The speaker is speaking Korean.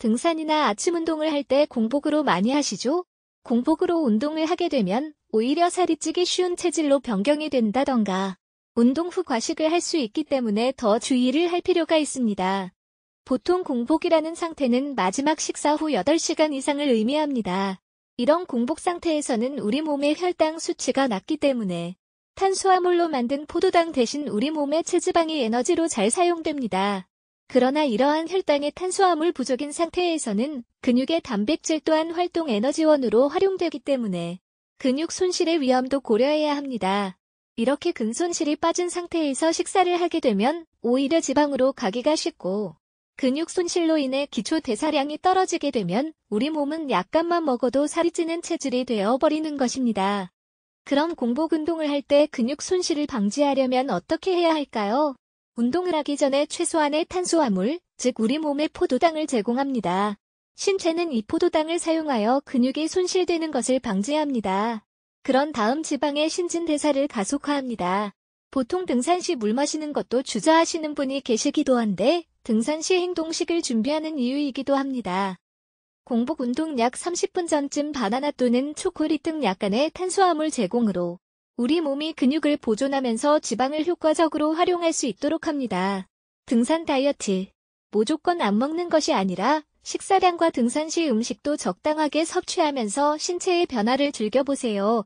등산이나 아침 운동을 할 때 공복으로 많이 하시죠? 공복으로 운동을 하게 되면 오히려 살이 찌기 쉬운 체질로 변경이 된다던가 운동 후 과식을 할 수 있기 때문에 더 주의를 할 필요가 있습니다. 보통 공복이라는 상태는 마지막 식사 후 8시간 이상을 의미합니다. 이런 공복 상태에서는 우리 몸의 혈당 수치가 낮기 때문에 탄수화물로 만든 포도당 대신 우리 몸의 체지방이 에너지로 잘 사용됩니다. 그러나 이러한 혈당의 탄수화물 부족인 상태에서는 근육의 단백질 또한 활동 에너지원으로 활용되기 때문에 근육 손실의 위험도 고려해야 합니다. 이렇게 근손실이 빠진 상태에서 식사를 하게 되면 오히려 지방으로 가기가 쉽고 근육 손실로 인해 기초 대사량이 떨어지게 되면 우리 몸은 약간만 먹어도 살이 찌는 체질이 되어버리는 것입니다. 그럼 공복 운동을 할 때 근육 손실을 방지하려면 어떻게 해야 할까요? 운동을 하기 전에 최소한의 탄수화물, 즉 우리 몸에 포도당을 제공합니다. 신체는 이 포도당을 사용하여 근육이 손실되는 것을 방지합니다. 그런 다음 지방의 신진대사를 가속화합니다. 보통 등산 시물 마시는 것도 주저하시는 분이 계시기도 한데 등산 시 행동식을 준비하는 이유이기도 합니다. 공복 운동 약 30분 전쯤 바나나 또는 초콜릿 등 약간의 탄수화물 제공으로 우리 몸이 근육을 보존하면서 지방을 효과적으로 활용할 수 있도록 합니다. 등산 다이어트 무조건 안 먹는 것이 아니라 식사량과 등산 시 음식도 적당하게 섭취하면서 신체의 변화를 즐겨보세요.